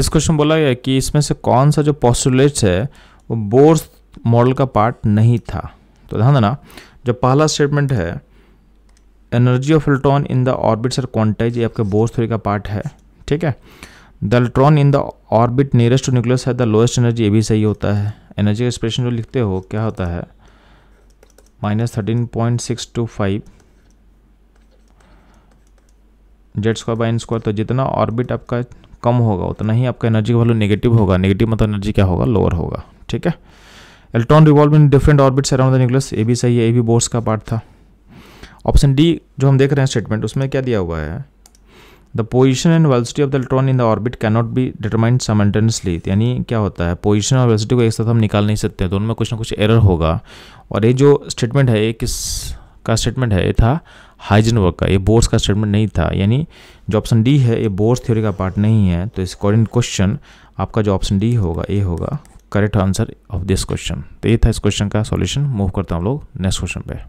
इस क्वेश्चन बोला गया कि इसमें से कौन सा जो पॉस्टुलेट्स है वो बोर्स मॉडल का पार्ट नहीं था तो ध्यान देना जो पहला स्टेटमेंट है energy of electron in the orbit sir quantize ये आपके बोर्स थ्री का पार्ट है ठीक है the electron in the orbit nearest to nucleus है द लोएस्ट एनर्जी ये भी सही होता है एनर्जी का एक्सप्रेशन जो लिखते हो क्या होता है minus thirteen point six two five Z square by N square तो जितना ऑर्बिट आपका कम होगा उतना ही आपका एनर्जी का वैल्यू नेगेटिव होगा नेगेटिव मतलब एनर्जी क्या होगा लोअर होगा ठीक है electron revolve in different orbits around the nucleus A भी सही है ए भी बोर्स का पार्ट था ऑप्शन डी जो हम देख रहे हैं स्टेटमेंट उसमें क्या दिया हुआ है the position and velocity of the electron in the orbit cannot be determined simultaneously यानी क्या होता है पोजिशन और वेलोसिटी को एक साथ हम निकाल नहीं सकते तो उनमें कुछ ना कुछ एरर होगा और ये जो स्टेटमेंट है ये किस का स्टेटमेंट है ये था वर्क का ये बोर्स का स्टेटमेंट नहीं था यानी जो ऑप्शन डी है ये बोर्स थ्योरी का पार्ट नहीं है तो इस अकॉर्डिंग क्वेश्चन आपका जो ऑप्शन डी होगा ए होगा correct answer of this question तो ये था इस क्वेश्चन का सॉल्यूशन मूव करता हूँ लोग नेक्स्ट क्वेश्चन पे